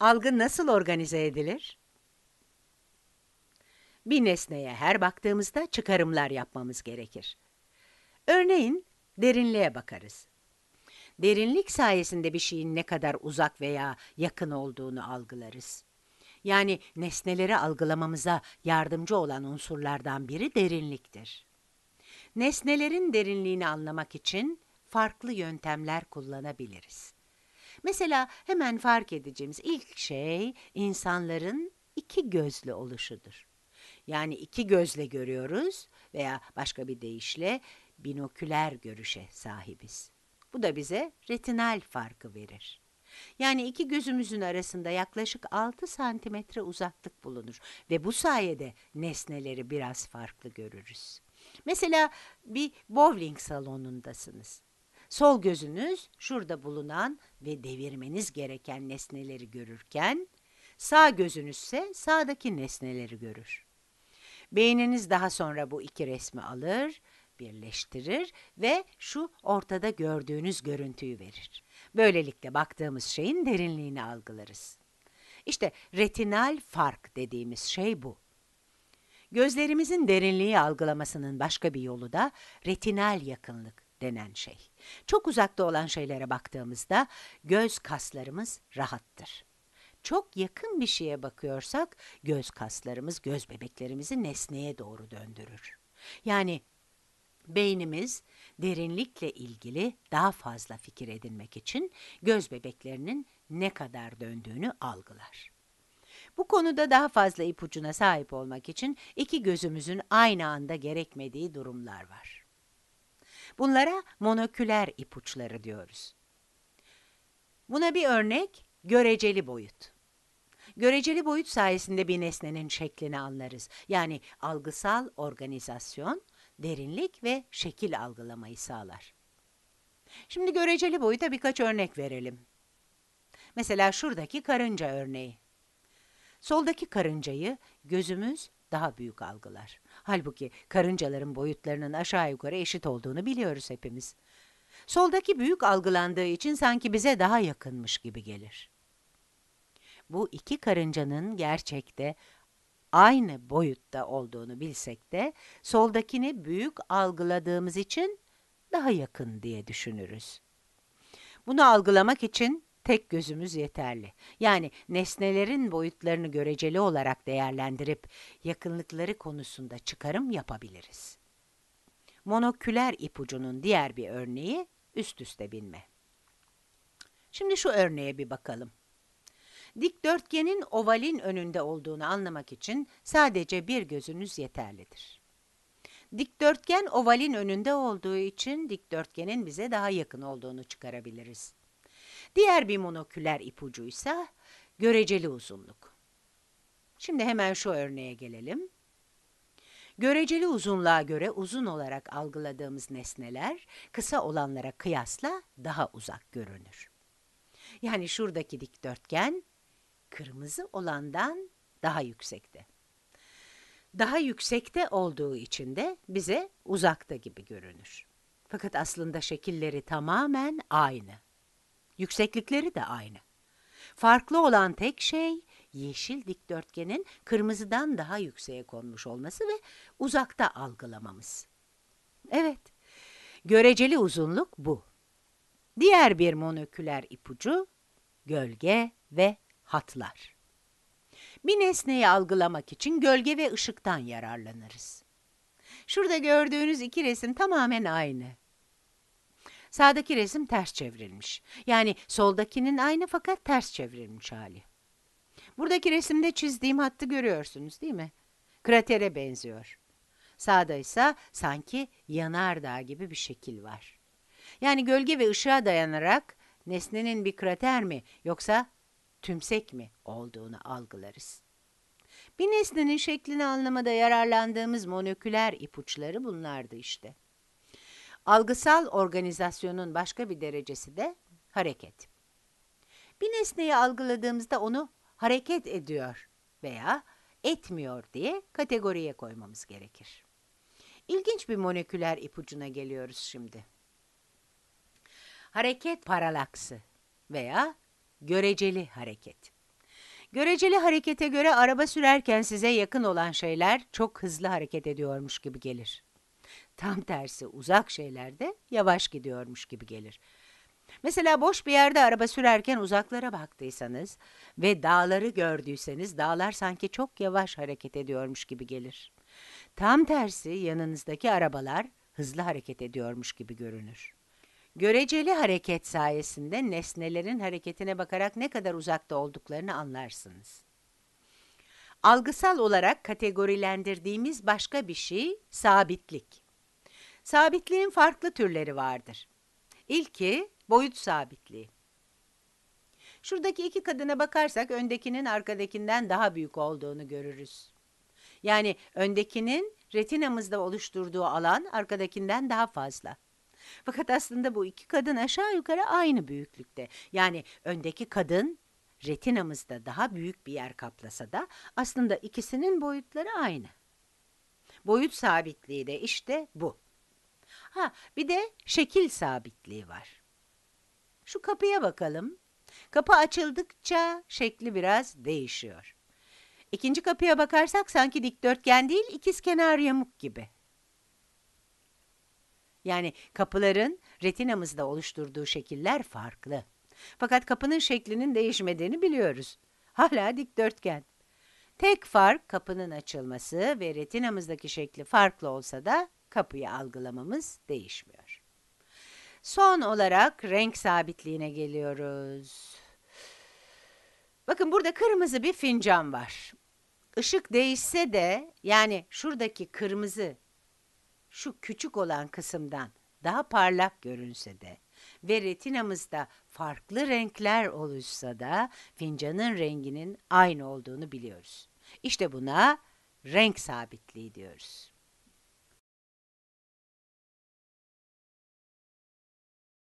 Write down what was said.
algı nasıl organize edilir? Bir nesneye her baktığımızda çıkarımlar yapmamız gerekir. Örneğin derinliğe bakarız. Derinlik sayesinde bir şeyin ne kadar uzak veya yakın olduğunu algılarız. Yani nesneleri algılamamıza yardımcı olan unsurlardan biri derinliktir. Nesnelerin derinliğini anlamak için farklı yöntemler kullanabiliriz. Mesela hemen fark edeceğimiz ilk şey insanların iki gözlü oluşudur. Yani iki gözle görüyoruz veya başka bir deyişle binoküler görüşe sahibiz. Bu da bize retinal farkı verir. Yani iki gözümüzün arasında yaklaşık 6 santimetre uzaklık bulunur ve bu sayede nesneleri biraz farklı görürüz. Mesela bir bowling salonundasınız. Sol gözünüz şurada bulunan ve devirmeniz gereken nesneleri görürken, sağ gözünüz ise sağdaki nesneleri görür. Beyniniz daha sonra bu iki resmi alır, birleştirir ve şu ortada gördüğünüz görüntüyü verir. Böylelikle baktığımız şeyin derinliğini algılarız. İşte retinal fark dediğimiz şey bu. Gözlerimizin derinliği algılamasının başka bir yolu da retinal yakınlık denen şey. Çok uzakta olan şeylere baktığımızda göz kaslarımız rahattır. Çok yakın bir şeye bakıyorsak göz kaslarımız, göz bebeklerimizi nesneye doğru döndürür. Yani beynimiz derinlikle ilgili daha fazla fikir edinmek için göz bebeklerinin ne kadar döndüğünü algılar. Bu konuda daha fazla ipucuna sahip olmak için iki gözümüzün aynı anda gerekmediği durumlar var. Bunlara monoküler ipuçları diyoruz. Buna bir örnek göreceli boyut. Göreceli boyut sayesinde bir nesnenin şeklini anlarız. Yani algısal organizasyon, derinlik ve şekil algılamayı sağlar. Şimdi göreceli boyuta birkaç örnek verelim. Mesela şuradaki karınca örneği. Soldaki karıncayı gözümüz daha büyük algılar. Halbuki karıncaların boyutlarının aşağı yukarı eşit olduğunu biliyoruz hepimiz. Soldaki büyük algılandığı için sanki bize daha yakınmış gibi gelir. Bu iki karıncanın gerçekte aynı boyutta olduğunu bilsek de soldakini büyük algıladığımız için daha yakın diye düşünürüz. Bunu algılamak için tek gözümüz yeterli. Yani nesnelerin boyutlarını göreceli olarak değerlendirip yakınlıkları konusunda çıkarım yapabiliriz. Monoküler ipucunun diğer bir örneği üst üste binme. Şimdi şu örneğe bir bakalım. Dikdörtgenin ovalin önünde olduğunu anlamak için sadece bir gözünüz yeterlidir. Dikdörtgen ovalin önünde olduğu için dikdörtgenin bize daha yakın olduğunu çıkarabiliriz. Diğer bir monoküler ipucu ise göreceli uzunluk. Şimdi hemen şu örneğe gelelim. Göreceli uzunluğa göre uzun olarak algıladığımız nesneler kısa olanlara kıyasla daha uzak görünür. Yani şuradaki dikdörtgen kırmızı olandan daha yüksekte. Daha yüksekte olduğu için de bize uzakta gibi görünür. Fakat aslında şekilleri tamamen aynı. Yükseklikleri de aynı. Farklı olan tek şey yeşil dikdörtgenin kırmızıdan daha yükseğe konmuş olması ve uzakta algılamamız. Evet, göreceli uzunluk bu. Diğer bir monoküler ipucu gölge ve hatlar. Bir nesneyi algılamak için gölge ve ışıktan yararlanırız. Şurada gördüğünüz iki resim tamamen aynı. Sağdaki resim ters çevrilmiş. Yani soldakinin aynı fakat ters çevrilmiş hali. Buradaki resimde çizdiğim hattı görüyorsunuz değil mi? Kratere benziyor. Sağda ise sanki yanardağ gibi bir şekil var. Yani gölge ve ışığa dayanarak nesnenin bir krater mi yoksa tümsek mi olduğunu algılarız. Bir nesnenin şeklini anlamada yararlandığımız monoküler ipuçları bunlardı işte. Algısal organizasyonun başka bir derecesi de hareket. Bir nesneyi algıladığımızda onu hareket ediyor veya etmiyor diye kategoriye koymamız gerekir. İlginç bir moleküler ipucuna geliyoruz şimdi. Hareket paralaksı veya göreceli hareket. Göreceli harekete göre araba sürerken size yakın olan şeyler çok hızlı hareket ediyormuş gibi gelir. Tam tersi uzak şeylerde yavaş gidiyormuş gibi gelir. Mesela boş bir yerde araba sürerken uzaklara baktıysanız ve dağları gördüyseniz dağlar sanki çok yavaş hareket ediyormuş gibi gelir. Tam tersi yanınızdaki arabalar hızlı hareket ediyormuş gibi görünür. Göreceli hareket sayesinde nesnelerin hareketine bakarak ne kadar uzakta olduklarını anlarsınız. Algısal olarak kategorilendirdiğimiz başka bir şey sabitlik. Sabitliğin farklı türleri vardır. İlki boyut sabitliği. Şuradaki iki kadına bakarsak öndekinin arkadakinden daha büyük olduğunu görürüz. Yani öndekinin retinamızda oluşturduğu alan arkadakinden daha fazla. Fakat aslında bu iki kadın aşağı yukarı aynı büyüklükte. Yani öndeki kadın retinamızda daha büyük bir yer kaplasa da aslında ikisinin boyutları aynı. Boyut sabitliği de işte bu. Ha bir de şekil sabitliği var. Şu kapıya bakalım. Kapı açıldıkça şekli biraz değişiyor. İkinci kapıya bakarsak sanki dikdörtgen değil ikiz kenar yamuk gibi. Yani kapıların retinamızda oluşturduğu şekiller farklı. Fakat kapının şeklinin değişmediğini biliyoruz. Hala dikdörtgen. Tek fark kapının açılması ve retinamızdaki şekli farklı olsa da kapıyı algılamamız değişmiyor. Son olarak renk sabitliğine geliyoruz. Bakın burada kırmızı bir fincan var. Işık değişse de yani şuradaki kırmızı şu küçük olan kısımdan daha parlak görünse de ve retinamızda farklı renkler oluşsa da fincanın renginin aynı olduğunu biliyoruz. İşte buna renk sabitliği diyoruz.